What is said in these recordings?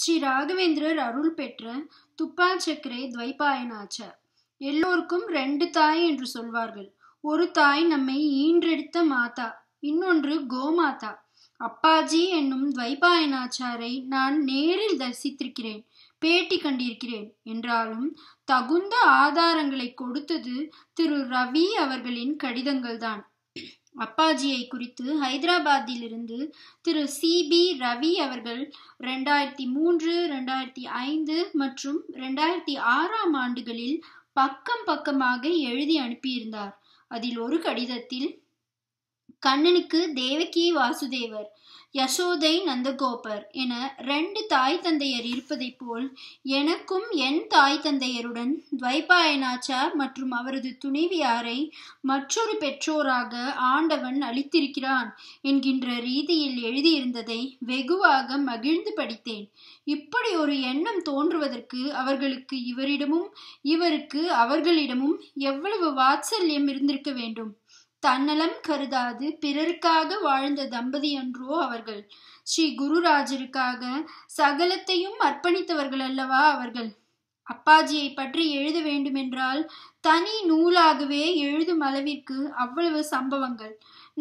ஸ்ரீ ராகவேந்திரர் அருள் பெற்ற துப்பா சக்கரே துவைபாயனாச்ச எல்லோருக்கும் ரெண்டு தாய் என்று சொல்வார்கள் ஒரு தாய் நம்மை ஈன்றெடுத்த மாதா இன்னொன்று கோமாதா அப்பாஜி என்னும் துவைபாயனாச்சாரை நான் நேரில் தரிசித்திருக்கிறேன் பேட்டி கண்டிருக்கிறேன் என்றாலும் தகுந்த ஆதாரங்களை கொடுத்தது திரு ரவி அவர்களின் கடிதங்கள்தான் அப்பாஜியை குறித்து ஹைதராபாத்திலிருந்து திரு சி பி ரவி அவர்கள் ரெண்டாயிரத்தி மூன்று ரெண்டாயிரத்தி ஐந்து மற்றும் ரெண்டாயிரத்தி ஆறாம் ஆண்டுகளில் பக்கம் பக்கமாக எழுதி அனுப்பியிருந்தார் அதில் ஒரு கடிதத்தில் கண்ணனுக்கு தேவகி வாசுதேவர் யசோதை நந்தகோபர் என ரெண்டு தாய் தந்தையர் இருப்பதைப் போல் எனக்கும் என் தாய் தந்தையருடன் துவைபாயனாச்சார் மற்றும் அவரது துணைவியாரை மற்றொரு பெற்றோராக ஆண்டவன் அளித்திருக்கிறான் என்கின்ற ரீதியில் எழுதியிருந்ததை வெகுவாக மகிழ்ந்து படித்தேன் இப்படி ஒரு எண்ணம் தோன்றுவதற்கு அவர்களுக்கு இவரிடமும் இவருக்கு அவர்களிடமும் எவ்வளவு வாத்சல்யம் இருந்திருக்க வேண்டும் தன்னலம் கருதாது பிறருக்காக வாழ்ந்த தம்பதியன்றோ அவர்கள் ஸ்ரீ குருராஜருக்காக சகலத்தையும் அர்ப்பணித்தவர்கள் அல்லவா அவர்கள் அப்பாஜியை பற்றி எழுத வேண்டுமென்றால் தனி நூலாகவே எழுதும் அளவிற்கு அவ்வளவு சம்பவங்கள்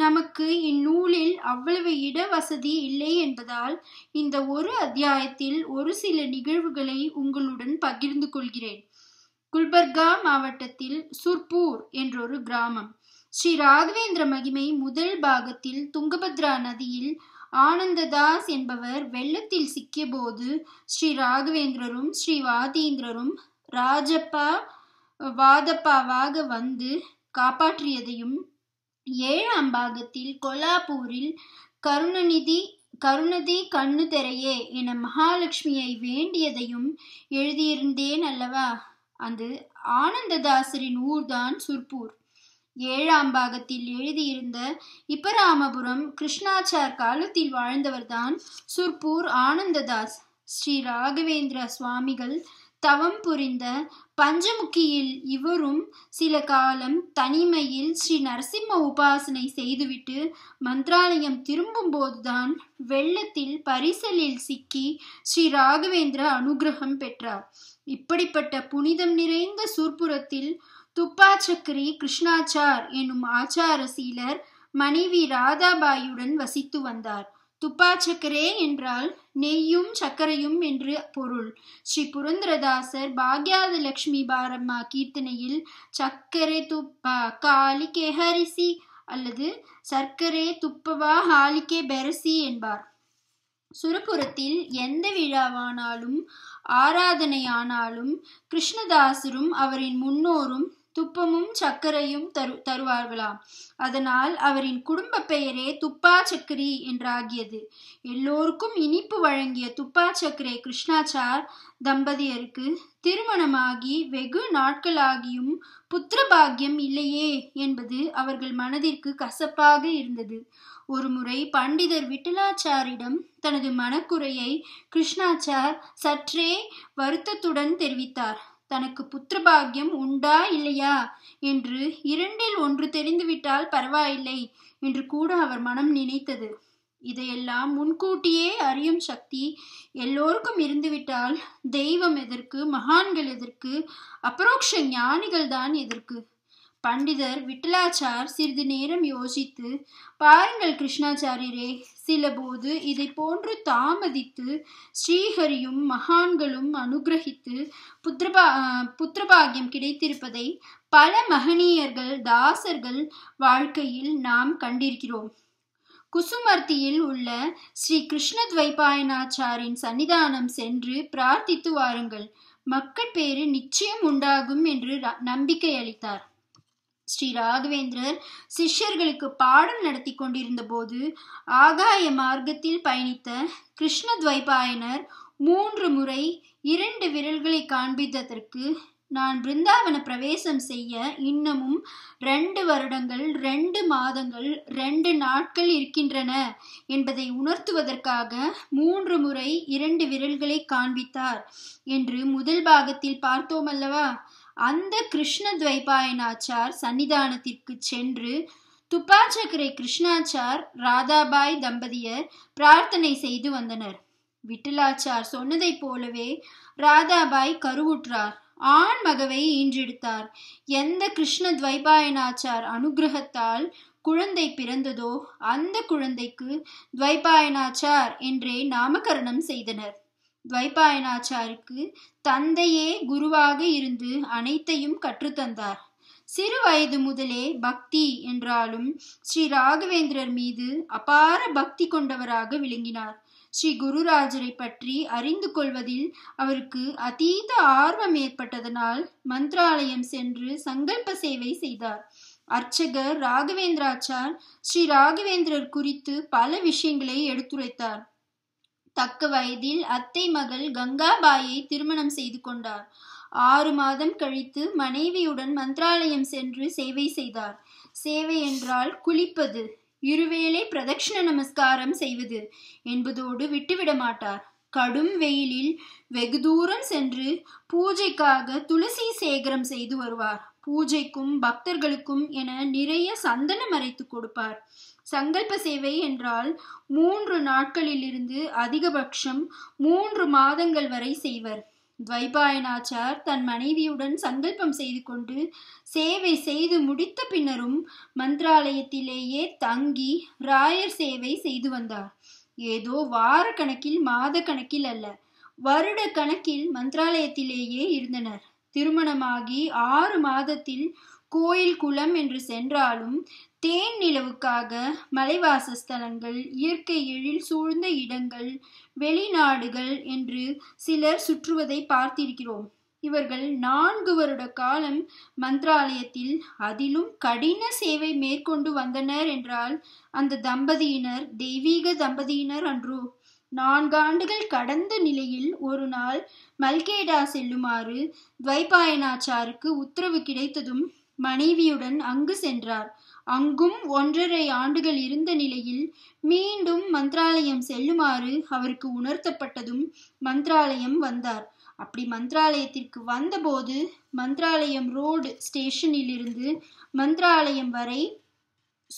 நமக்கு இந்நூலில் அவ்வளவு இட வசதி இல்லை என்பதால் இந்த ஒரு அத்தியாயத்தில் ஒரு சில நிகழ்வுகளை உங்களுடன் பகிர்ந்து கொள்கிறேன் குல்பர்கா மாவட்டத்தில் சுர்பூர் என்றொரு கிராமம் ஸ்ரீ ராகவேந்திர மகிமை முதல் பாகத்தில் துங்கபத்ரா நதியில் ஆனந்ததாஸ் என்பவர் வெள்ளத்தில் சிக்கிய போது ஸ்ரீ ராகவேந்திரரும் ஸ்ரீ வாதீந்திரரும் ராஜப்பா வாதப்பாவாக வந்து காப்பாற்றியதையும் ஏழாம் பாகத்தில் கொலாப்பூரில் கருணநிதி கருணதி கண்ணு தெரையே என மகாலட்சுமியை வேண்டியதையும் எழுதியிருந்தேன் அல்லவா அது ஆனந்ததாசரின் ஊர்தான் சுர்பூர் ஏழாம் பாகத்தில் எழுதியிருந்த இப்பராமபுரம் கிருஷ்ணாச்சார் காலத்தில் வாழ்ந்தவர்தான் சுர்பூர் ஆனந்ததாஸ் ஸ்ரீ ராகவேந்திர சுவாமிகள் தவம் புரிந்த பஞ்சமுக்கியில் இவரும் சில காலம் தனிமையில் ஸ்ரீ நரசிம்ம உபாசனை செய்துவிட்டு மந்திராலயம் திரும்பும்போதுதான் வெள்ளத்தில் பரிசலில் சிக்கி ஸ்ரீ ராகவேந்திர அனுகிரகம் பெற்றார் இப்படிப்பட்ட புனிதம் நிறைந்த சூர்புரத்தில் துப்பாச்சக்கரி கிருஷ்ணாச்சார் எனும் ஆச்சார சீலர் மனைவி ராதாபாயுடன் வசித்து வந்தார் துப்பாச்சக்கரே என்றால் நெய்யும் சக்கரையும் என்று பொருள் ஸ்ரீ புரந்தரதாசர் பாக்யாத லக்ஷ்மி பாரம்மா கீர்த்தனையில் சர்க்கரை துப்பா காலிக்கே ஹரிசி அல்லது சர்க்கரை துப்பவா ஹாலிக்கே பெரசி என்பார் சுரப்புறத்தில் எந்த விழாவானாலும் ஆராதனையானாலும் கிருஷ்ணதாசரும் அவரின் முன்னோரும் துப்பமும் சர்க்கரையும் தரு தருவார்களாம் அதனால் அவரின் குடும்ப பெயரே துப்பா சக்கரி என்றாகியது எல்லோருக்கும் இனிப்பு வழங்கிய துப்பா சக்கரை கிருஷ்ணாச்சார் தம்பதியருக்கு திருமணமாகி வெகு நாட்களாகியும் பாக்கியம் இல்லையே என்பது அவர்கள் மனதிற்கு கசப்பாக இருந்தது ஒருமுறை பண்டிதர் விட்டலாச்சாரிடம் தனது மனக்குறையை கிருஷ்ணாச்சார் சற்றே வருத்தத்துடன் தெரிவித்தார் தனக்கு புத்திரபாகியம் உண்டா இல்லையா என்று இரண்டில் ஒன்று தெரிந்துவிட்டால் பரவாயில்லை என்று கூட அவர் மனம் நினைத்தது இதையெல்லாம் முன்கூட்டியே அறியும் சக்தி எல்லோருக்கும் இருந்துவிட்டால் தெய்வம் எதற்கு மகான்கள் எதற்கு அப்ரோக்ஷ ஞானிகள் தான் எதற்கு பண்டிதர் விட்டலாச்சார் சிறிது நேரம் யோசித்து பாருங்கள் கிருஷ்ணாச்சாரியரே சில போது இதை போன்று தாமதித்து ஸ்ரீஹரியும் மகான்களும் அனுகிரகித்து புத்திரபா புத்திரபாகியம் கிடைத்திருப்பதை பல மகனியர்கள் தாசர்கள் வாழ்க்கையில் நாம் கண்டிருக்கிறோம் குசுமர்த்தியில் உள்ள ஸ்ரீ கிருஷ்ணத்வைபாயனாச்சாரின் சன்னிதானம் சென்று பிரார்த்தித்து வாருங்கள் மக்கள் பேரு நிச்சயம் உண்டாகும் என்று நம்பிக்கை அளித்தார் ஸ்ரீ ராகவேந்திரர் சிஷ்யர்களுக்கு பாடம் நடத்தி கொண்டிருந்த போது ஆகாய மார்க்கத்தில் பயணித்த கிருஷ்ண துவைபாயனர் மூன்று முறை இரண்டு விரல்களை காண்பித்ததற்கு நான் பிருந்தாவன பிரவேசம் செய்ய இன்னமும் ரெண்டு வருடங்கள் ரெண்டு மாதங்கள் ரெண்டு நாட்கள் இருக்கின்றன என்பதை உணர்த்துவதற்காக மூன்று முறை இரண்டு விரல்களை காண்பித்தார் என்று முதல் பாகத்தில் பார்த்தோம் அல்லவா அந்த கிருஷ்ண துவைபாயனாச்சார் சன்னிதானத்திற்கு சென்று துப்பாச்சக்கரை கிருஷ்ணாச்சார் ராதாபாய் தம்பதியர் பிரார்த்தனை செய்து வந்தனர் விட்டலாச்சார் சொன்னதைப் போலவே ராதாபாய் கருவுற்றார் ஆண் மகவை ஈன்றெடுத்தார் எந்த கிருஷ்ண துவைபாயனாச்சார் அனுகிரகத்தால் குழந்தை பிறந்ததோ அந்த குழந்தைக்கு துவைபாயனாச்சார் என்றே நாமகரணம் செய்தனர் துவைபாயனாச்சாருக்கு தந்தையே குருவாக இருந்து அனைத்தையும் கற்றுத்தந்தார் சிறு வயது முதலே பக்தி என்றாலும் ஸ்ரீ ராகவேந்திரர் மீது அபார பக்தி கொண்டவராக விளங்கினார் ஸ்ரீ குருராஜரை பற்றி அறிந்து கொள்வதில் அவருக்கு அதீத ஆர்வம் ஏற்பட்டதனால் மந்திராலயம் சென்று சங்கல்ப சேவை செய்தார் அர்ச்சகர் ராகவேந்திராச்சார் ஸ்ரீ ராகவேந்திரர் குறித்து பல விஷயங்களை எடுத்துரைத்தார் தக்க வயதில் அத்தை மகள் கங்காபாயை திருமணம் செய்து கொண்டார் ஆறு மாதம் கழித்து மனைவியுடன் மந்திராலயம் சென்று சேவை செய்தார் சேவை என்றால் குளிப்பது இருவேளை பிரதட்சிண நமஸ்காரம் செய்வது என்பதோடு விட்டுவிட மாட்டார் கடும் வெயிலில் வெகு தூரம் சென்று பூஜைக்காக துளசி சேகரம் செய்து வருவார் பூஜைக்கும் பக்தர்களுக்கும் என நிறைய சந்தனம் அரைத்து கொடுப்பார் சங்கல்ப சேவை என்றால் மூன்று நாட்களிலிருந்து அதிகபட்சம் மூன்று மாதங்கள் வரை செய்வர் துவைபாயனாச்சார் தன் மனைவியுடன் சங்கல்பம் செய்து கொண்டு சேவை செய்து முடித்த பின்னரும் மந்திராலயத்திலேயே தங்கி ராயர் சேவை செய்து வந்தார் ஏதோ வார கணக்கில் மாத கணக்கில் அல்ல வருட கணக்கில் மந்திராலயத்திலேயே இருந்தனர் திருமணமாகி ஆறு மாதத்தில் கோயில் குளம் என்று சென்றாலும் தேன் நிலவுக்காக மலைவாசஸ்தலங்கள் இயற்கை எழில் சூழ்ந்த இடங்கள் வெளிநாடுகள் என்று சிலர் சுற்றுவதை பார்த்திருக்கிறோம் இவர்கள் நான்கு வருட காலம் மந்திராலயத்தில் அதிலும் கடின சேவை மேற்கொண்டு வந்தனர் என்றால் அந்த தம்பதியினர் தெய்வீக தம்பதியினர் அன்றோ நான்காண்டுகள் கடந்த நிலையில் ஒரு நாள் மல்கேடா செல்லுமாறு துவைபாயனாச்சாருக்கு உத்தரவு கிடைத்ததும் மனைவியுடன் அங்கு சென்றார் அங்கும் ஒன்றரை ஆண்டுகள் இருந்த நிலையில் மீண்டும் மந்திராலயம் செல்லுமாறு அவருக்கு உணர்த்தப்பட்டதும் மந்திராலயம் வந்தார் அப்படி மந்திராலயத்திற்கு வந்தபோது மந்திராலயம் ரோடு ஸ்டேஷனில் இருந்து மந்திராலயம் வரை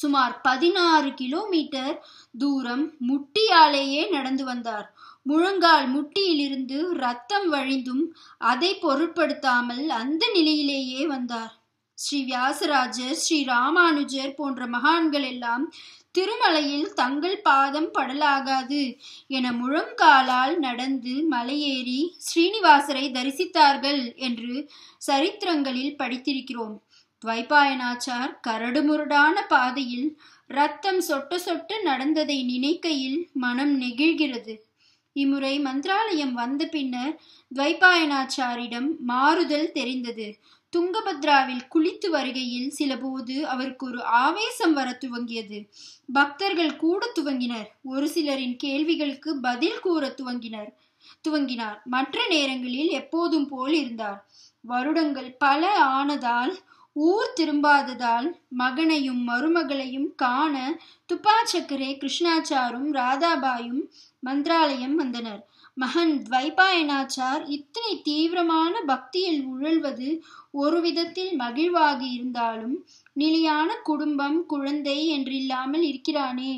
சுமார் பதினாறு கிலோமீட்டர் தூரம் முட்டியாலேயே நடந்து வந்தார் முழங்கால் முட்டியிலிருந்து ரத்தம் வழிந்தும் அதை பொருட்படுத்தாமல் அந்த நிலையிலேயே வந்தார் ஸ்ரீ வியாசராஜர் ஸ்ரீ ராமானுஜர் போன்ற மகான்கள் எல்லாம் திருமலையில் தங்கள் பாதம் படலாகாது என முழங்காலால் நடந்து மலையேறி ஸ்ரீனிவாசரை தரிசித்தார்கள் என்று சரித்திரங்களில் படித்திருக்கிறோம் துவைபாயனாச்சார் கரடுமுரடான பாதையில் ரத்தம் சொட்ட சொட்ட நடந்ததை நினைக்கையில் மனம் நெகிழ்கிறது இம்முறை மந்திராலயம் வந்த பின்னர் துவைபாயனாச்சாரிடம் மாறுதல் தெரிந்தது துங்கபத்ராவில் குளித்து வருகையில் சிலபோது அவருக்கு ஒரு ஆவேசம் வர துவங்கியது பக்தர்கள் கூட துவங்கினர் ஒரு சிலரின் கேள்விகளுக்கு பதில் கூற துவங்கினர் துவங்கினார் மற்ற நேரங்களில் எப்போதும் போல் இருந்தார் வருடங்கள் பல ஆனதால் ஊர் திரும்பாததால் மகனையும் மருமகளையும் காண துப்பாச்சக்கரே கிருஷ்ணாச்சாரும் ராதாபாயும் மந்திராலயம் வந்தனர் மகன் துவைபாயனாச்சார் இத்தனை தீவிரமான பக்தியில் உழல்வது ஒரு விதத்தில் மகிழ்வாகி இருந்தாலும் நிலையான குடும்பம் குழந்தை என்றில்லாமல் இருக்கிறானே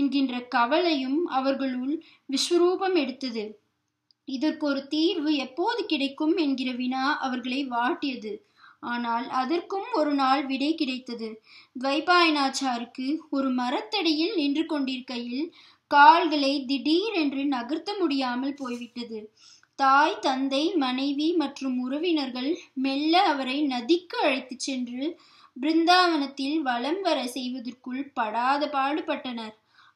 என்கின்ற கவலையும் அவர்களுள் விஸ்வரூபம் எடுத்தது இதற்கு ஒரு தீர்வு எப்போது கிடைக்கும் என்கிற வினா அவர்களை வாட்டியது ஆனால் அதற்கும் ஒரு நாள் விடை கிடைத்தது துவைபாயனாச்சாருக்கு ஒரு மரத்தடியில் நின்று கொண்டிருக்கையில் கால்களை திடீரென்று நகர்த்த முடியாமல் போய்விட்டது தாய் தந்தை மனைவி மற்றும் உறவினர்கள் மெல்ல அவரை நதிக்கு அழைத்துச் சென்று பிருந்தாவனத்தில் வலம் வர செய்வதற்குள் படாத பாடுபட்டனர்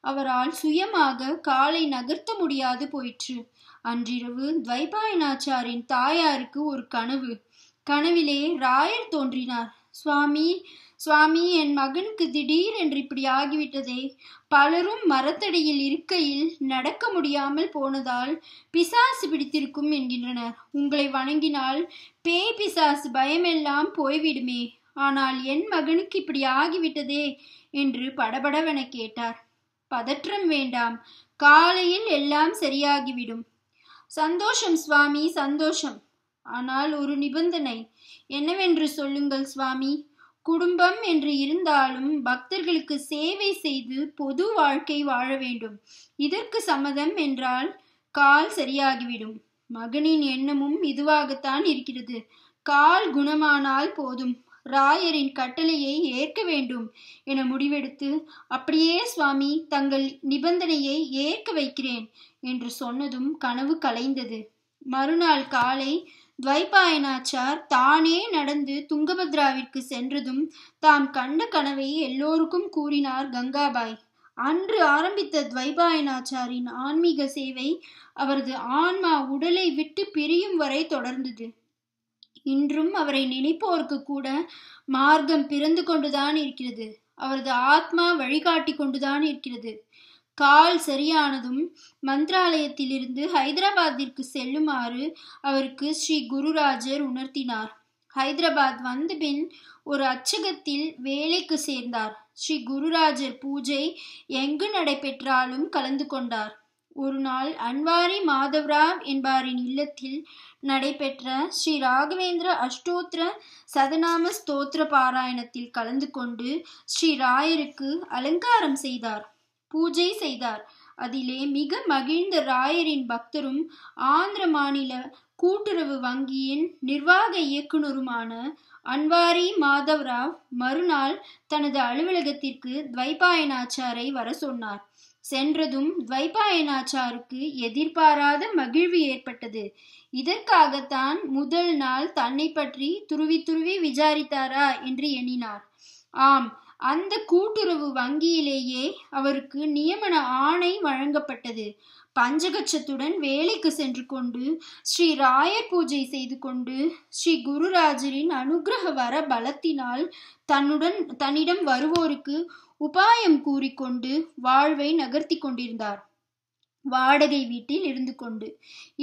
அவரால் சுயமாக காலை நகர்த்த முடியாது போயிற்று அன்றிரவு துவைபாயனாச்சாரின் தாயாருக்கு ஒரு கனவு கனவிலே ராயர் தோன்றினார் சுவாமி சுவாமி என் மகனுக்கு திடீர் என்று இப்படி ஆகிவிட்டதே பலரும் மரத்தடியில் இருக்கையில் நடக்க முடியாமல் போனதால் பிசாசு பிடித்திருக்கும் என்கின்றனர் உங்களை வணங்கினால் பேய் பிசாசு பயமெல்லாம் போய்விடுமே ஆனால் என் மகனுக்கு இப்படி ஆகிவிட்டதே என்று படபடவென கேட்டார் பதற்றம் வேண்டாம் காலையில் எல்லாம் சரியாகிவிடும் சந்தோஷம் சுவாமி சந்தோஷம் ஆனால் ஒரு நிபந்தனை என்னவென்று சொல்லுங்கள் சுவாமி குடும்பம் என்று இருந்தாலும் பக்தர்களுக்கு சேவை செய்து பொது வாழ்க்கை வாழ வேண்டும் இதற்கு சம்மதம் என்றால் கால் சரியாகிவிடும் மகனின் எண்ணமும் இதுவாகத்தான் இருக்கிறது கால் குணமானால் போதும் ராயரின் கட்டளையை ஏற்க வேண்டும் என முடிவெடுத்து அப்படியே சுவாமி தங்கள் நிபந்தனையை ஏற்க வைக்கிறேன் என்று சொன்னதும் கனவு கலைந்தது மறுநாள் காலை துவைபாயனாச்சார் தானே நடந்து துங்கபத்ராவிற்கு சென்றதும் தாம் கண்ட கனவை எல்லோருக்கும் கூறினார் கங்காபாய் அன்று ஆரம்பித்த துவைபாயனாச்சாரின் ஆன்மீக சேவை அவரது ஆன்மா உடலை விட்டு பிரியும் வரை தொடர்ந்தது இன்றும் அவரை நினைப்போருக்கு கூட மார்க்கம் பிறந்து கொண்டுதான் இருக்கிறது அவரது ஆத்மா வழிகாட்டி கொண்டுதான் இருக்கிறது கால் சரியானதும் மந்திராலயத்திலிருந்து ஹைதராபாத்திற்கு செல்லுமாறு அவருக்கு ஸ்ரீ குருராஜர் உணர்த்தினார் ஹைதராபாத் வந்த பின் ஒரு அச்சகத்தில் வேலைக்கு சேர்ந்தார் ஸ்ரீ குருராஜர் பூஜை எங்கு நடைபெற்றாலும் கலந்து கொண்டார் ஒரு நாள் அன்வாரி மாதவராவ் என்பாரின் இல்லத்தில் நடைபெற்ற ஸ்ரீ ராகவேந்திர அஷ்டோத்திர சதநாம ஸ்தோத்திர பாராயணத்தில் கலந்து கொண்டு ஸ்ரீ ராயருக்கு அலங்காரம் செய்தார் பூஜை செய்தார் அதிலே மிக மகிழ்ந்த ராயரின் பக்தரும் ஆந்திர மாநில கூட்டுறவு வங்கியின் நிர்வாக இயக்குனருமான அன்வாரி மாதவராவ் மறுநாள் தனது அலுவலகத்திற்கு துவைபாயனாச்சாரை வர சொன்னார் சென்றதும் துவைபாயனாச்சாருக்கு எதிர்பாராத மகிழ்வு ஏற்பட்டது இதற்காகத்தான் முதல் நாள் தன்னை பற்றி துருவி துருவி விசாரித்தாரா என்று எண்ணினார் ஆம் அந்த கூட்டுறவு வங்கியிலேயே அவருக்கு நியமன ஆணை வழங்கப்பட்டது பஞ்சகச்சத்துடன் வேலைக்கு சென்று கொண்டு ஸ்ரீ ராயர் பூஜை செய்து கொண்டு ஸ்ரீ குருராஜரின் அனுகிரக வர பலத்தினால் தன்னுடன் தன்னிடம் வருவோருக்கு உபாயம் கூறிக்கொண்டு வாழ்வை நகர்த்தி கொண்டிருந்தார் வாடகை வீட்டில் இருந்து கொண்டு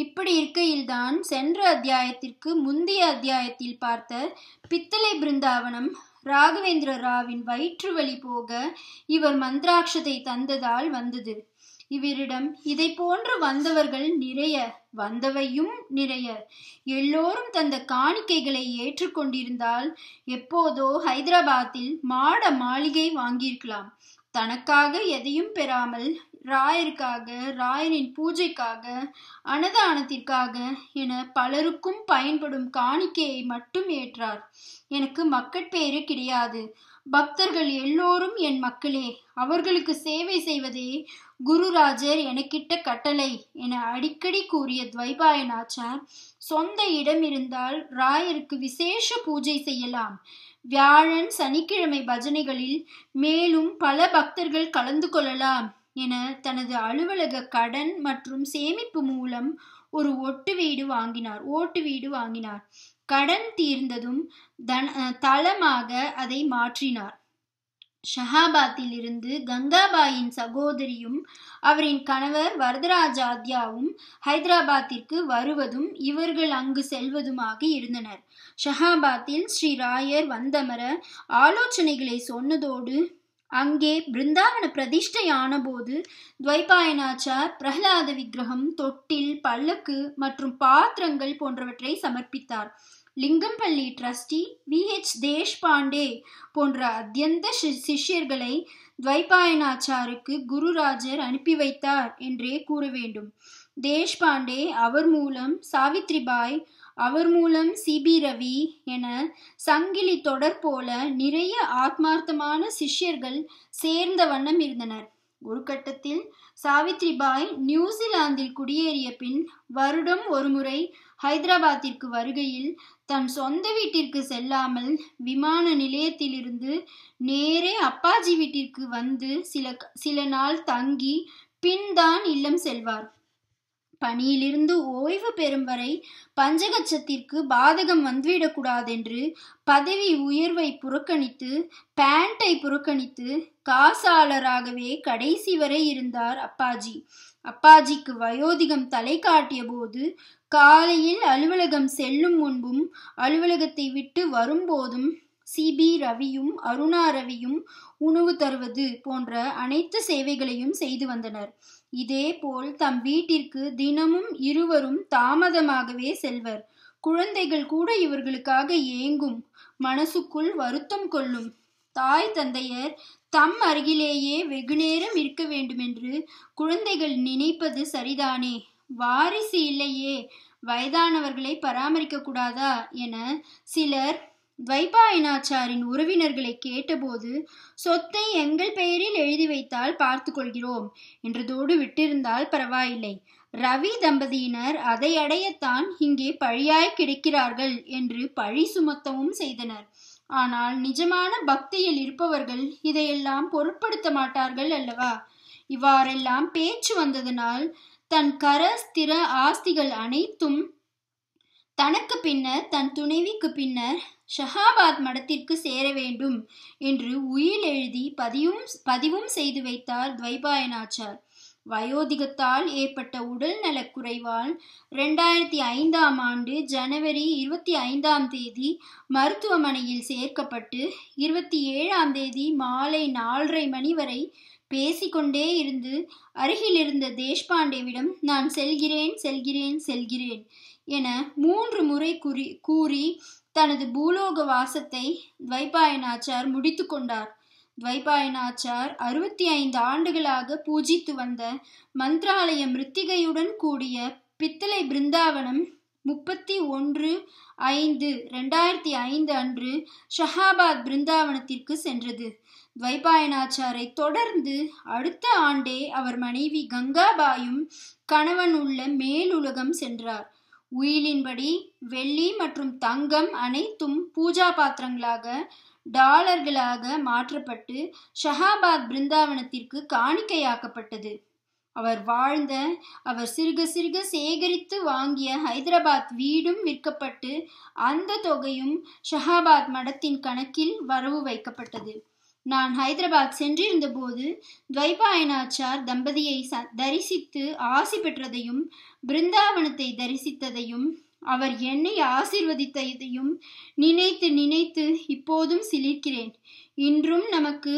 இப்படி இருக்கையில்தான் சென்ற அத்தியாயத்திற்கு முந்தைய அத்தியாயத்தில் பார்த்த பித்தளை பிருந்தாவனம் ராகவேந்திர ராவின் வயிற்று வழி போக இவர் மந்திராட்சத்தை தந்ததால் வந்தது இவரிடம் இதை போன்று வந்தவர்கள் நிறைய வந்தவையும் நிறைய எல்லோரும் தந்த காணிக்கைகளை ஏற்றுக்கொண்டிருந்தால் எப்போதோ ஹைதராபாத்தில் மாட மாளிகை வாங்கியிருக்கலாம் தனக்காக எதையும் பெறாமல் ராயருக்காக ராயரின் பூஜைக்காக அன்னதானத்திற்காக என பலருக்கும் பயன்படும் காணிக்கையை மட்டும் ஏற்றார் எனக்கு மக்கட்பேறு கிடையாது பக்தர்கள் எல்லோரும் என் மக்களே அவர்களுக்கு சேவை செய்வதே குருராஜர் எனக்கிட்ட கட்டளை என அடிக்கடி கூறிய துவைபாயன் ஆச்சார் சொந்த இடம் இருந்தால் ராயருக்கு விசேஷ பூஜை செய்யலாம் வியாழன் சனிக்கிழமை பஜனைகளில் மேலும் பல பக்தர்கள் கலந்து கொள்ளலாம் என தனது அலுவலக கடன் மற்றும் சேமிப்பு மூலம் ஒரு ஒட்டு வீடு வாங்கினார் ஓட்டு வீடு வாங்கினார் கடன் தீர்ந்ததும் தன தளமாக அதை மாற்றினார் ஷஹாபாத்தில் இருந்து கங்காபாயின் சகோதரியும் அவரின் கணவர் வரதராஜாத்யாவும் ஹைதராபாத்திற்கு வருவதும் இவர்கள் அங்கு செல்வதுமாக இருந்தனர் ஷஹாபாத்தில் ஸ்ரீ ராயர் வந்தமர ஆலோசனைகளை சொன்னதோடு அங்கே பிருந்தாவன பிரதிஷ்டை போது துவைபாயனாச்சார் பிரகலாத விக்கிரகம் தொட்டில் பல்லக்கு மற்றும் பாத்திரங்கள் போன்றவற்றை சமர்ப்பித்தார் Lingampalli trustee V H Deshpande போன்ற அத்தியந்த சிஷ்யர்களை துவைபாயனாச்சாருக்கு குருராஜர் அனுப்பி வைத்தார் என்றே கூற வேண்டும் தேஷ்பாண்டே அவர் மூலம் சாவித்ரிபாய் அவர் மூலம் சிபி ரவி என சங்கிலி தொடர் போல நிறைய ஆத்மார்த்தமான சிஷ்யர்கள் சேர்ந்த வண்ணம் இருந்தனர் ஒரு கட்டத்தில் பாய் நியூசிலாந்தில் குடியேறிய பின் வருடம் ஒருமுறை ஹைதராபாத்திற்கு வருகையில் தன் சொந்த வீட்டிற்கு செல்லாமல் விமான நிலையத்திலிருந்து நேரே அப்பாஜி வீட்டிற்கு வந்து சில சில நாள் தங்கி பின் தான் இல்லம் செல்வார் பணியிலிருந்து ஓய்வு பெறும் வரை பஞ்சகச்சத்திற்கு பாதகம் வந்துவிடக்கூடாதென்று பதவி உயர்வை புறக்கணித்து பேண்டை புறக்கணித்து காசாளராகவே கடைசி வரை இருந்தார் அப்பாஜி அப்பாஜிக்கு வயோதிகம் தலை காட்டிய போது காலையில் அலுவலகம் செல்லும் முன்பும் அலுவலகத்தை விட்டு வரும்போதும் சிபி ரவியும் அருணா ரவியும் உணவு தருவது போன்ற அனைத்து சேவைகளையும் செய்து வந்தனர் இதேபோல் தம் வீட்டிற்கு தினமும் இருவரும் தாமதமாகவே செல்வர் குழந்தைகள் கூட இவர்களுக்காக ஏங்கும் மனசுக்குள் வருத்தம் கொள்ளும் தாய் தந்தையர் தம் அருகிலேயே வெகுநேரம் இருக்க வேண்டுமென்று குழந்தைகள் நினைப்பது சரிதானே வாரிசு இல்லையே வயதானவர்களை பராமரிக்க கூடாதா என சிலர் துவைபாயனாச்சாரின் உறவினர்களை கேட்டபோது சொத்தை எங்கள் பெயரில் எழுதி வைத்தால் பார்த்து கொள்கிறோம் என்றதோடு விட்டிருந்தால் பரவாயில்லை ரவி தம்பதியினர் அதை அடையத்தான் இங்கே பழியாய் கிடைக்கிறார்கள் என்று பழி சுமத்தவும் செய்தனர் ஆனால் நிஜமான பக்தியில் இருப்பவர்கள் இதையெல்லாம் பொருட்படுத்த மாட்டார்கள் அல்லவா இவ்வாறெல்லாம் பேச்சு வந்ததனால் தன் கர ஸ்திர ஆஸ்திகள் அனைத்தும் தனக்கு பின்னர் தன் துணைவிக்கு பின்னர் ஷஹாபாத் மடத்திற்கு சேர வேண்டும் என்று உயில் எழுதி பதிவும் பதிவும் செய்து வைத்தார் துவைபாயனாச்சார் வயோதிகத்தால் ஏற்பட்ட உடல் நலக்குறைவால் ரெண்டாயிரத்தி ஐந்தாம் ஆண்டு ஜனவரி இருபத்தி ஐந்தாம் தேதி மருத்துவமனையில் சேர்க்கப்பட்டு இருபத்தி ஏழாம் தேதி மாலை நாலரை மணி வரை பேசிக்கொண்டே இருந்து அருகிலிருந்த தேஷ்பாண்டேவிடம் நான் செல்கிறேன் செல்கிறேன் செல்கிறேன் என மூன்று முறை கூறி கூறி தனது பூலோக வாசத்தை துவைபாயனாச்சார் முடித்து கொண்டார் துவைபாயனாச்சார் அறுபத்தி ஐந்து ஆண்டுகளாக பூஜித்து வந்த மந்திராலய மிருத்திகையுடன் கூடிய பித்தளை பிருந்தாவனம் முப்பத்தி ஒன்று ஐந்து ரெண்டாயிரத்தி ஐந்து அன்று ஷஹாபாத் பிருந்தாவனத்திற்கு சென்றது துவைபாயனாச்சாரை தொடர்ந்து அடுத்த ஆண்டே அவர் மனைவி கங்காபாயும் கணவன் உள்ள மேலுலகம் சென்றார் உயிலின்படி வெள்ளி மற்றும் தங்கம் அனைத்தும் பூஜா பாத்திரங்களாக டாலர்களாக மாற்றப்பட்டு ஷஹாபாத் பிருந்தாவனத்திற்கு காணிக்கையாக்கப்பட்டது அவர் வாழ்ந்த அவர் சிறுக சிறுக சேகரித்து வாங்கிய ஹைதராபாத் வீடும் விற்கப்பட்டு அந்த தொகையும் ஷஹாபாத் மடத்தின் கணக்கில் வரவு வைக்கப்பட்டது நான் ஹைதராபாத் சென்றிருந்தபோது துவைபாயனாச்சார் தம்பதியை ச தரிசித்து ஆசி பெற்றதையும் பிருந்தாவனத்தை தரிசித்ததையும் அவர் என்னை ஆசிர்வதித்ததையும் நினைத்து நினைத்து இப்போதும் சிலிர்க்கிறேன் இன்றும் நமக்கு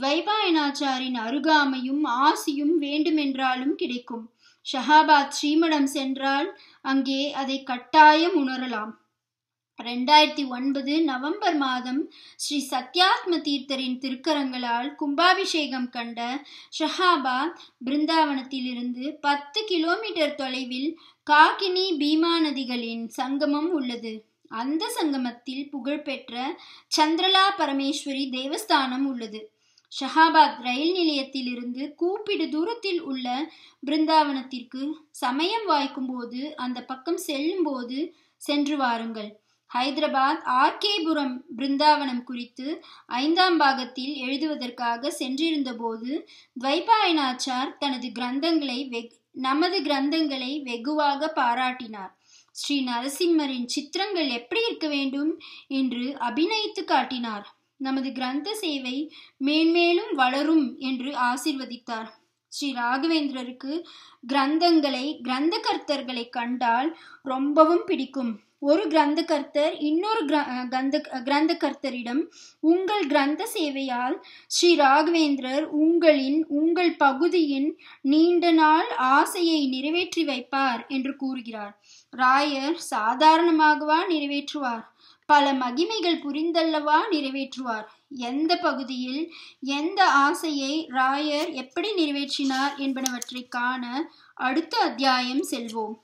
துவைபாயனாச்சாரின் அருகாமையும் ஆசியும் வேண்டுமென்றாலும் கிடைக்கும் ஷஹாபாத் ஸ்ரீமடம் சென்றால் அங்கே அதை கட்டாயம் உணரலாம் ரெண்டாயிரத்தி ஒன்பது நவம்பர் மாதம் ஸ்ரீ சத்யாத்ம தீர்த்தரின் திருக்கரங்களால் கும்பாபிஷேகம் கண்ட ஷஹாபாத் பிருந்தாவனத்திலிருந்து பத்து கிலோமீட்டர் தொலைவில் காகினி பீமா நதிகளின் சங்கமம் உள்ளது அந்த சங்கமத்தில் புகழ்பெற்ற சந்திரலா பரமேஸ்வரி தேவஸ்தானம் உள்ளது ஷஹாபாத் ரயில் நிலையத்திலிருந்து கூப்பிடு தூரத்தில் உள்ள பிருந்தாவனத்திற்கு சமயம் வாய்க்கும் போது அந்த பக்கம் செல்லும்போது சென்று வாருங்கள் ஹைதராபாத் ஆர்கேபுரம் பிருந்தாவனம் குறித்து ஐந்தாம் பாகத்தில் எழுதுவதற்காக சென்றிருந்தபோது துவைபாயனாச்சார் தனது கிரந்தங்களை வெக் நமது கிரந்தங்களை வெகுவாக பாராட்டினார் ஸ்ரீ நரசிம்மரின் சித்திரங்கள் எப்படி இருக்க வேண்டும் என்று அபிநயித்து காட்டினார் நமது கிரந்த சேவை மேன்மேலும் வளரும் என்று ஆசிர்வதித்தார் ஸ்ரீ ராகவேந்திரருக்கு கிரந்தங்களை கிரந்தகர்த்தர்களை கண்டால் ரொம்பவும் பிடிக்கும் ஒரு கிரந்தகர்த்தர் இன்னொரு கிரந்த கிரந்தகர்த்தரிடம் உங்கள் கிரந்த சேவையால் ஸ்ரீ ராகவேந்திரர் உங்களின் உங்கள் பகுதியின் நீண்ட நாள் ஆசையை நிறைவேற்றி வைப்பார் என்று கூறுகிறார் ராயர் சாதாரணமாகவா நிறைவேற்றுவார் பல மகிமைகள் புரிந்தல்லவா நிறைவேற்றுவார் எந்த பகுதியில் எந்த ஆசையை ராயர் எப்படி நிறைவேற்றினார் என்பனவற்றை காண அடுத்த அத்தியாயம் செல்வோம்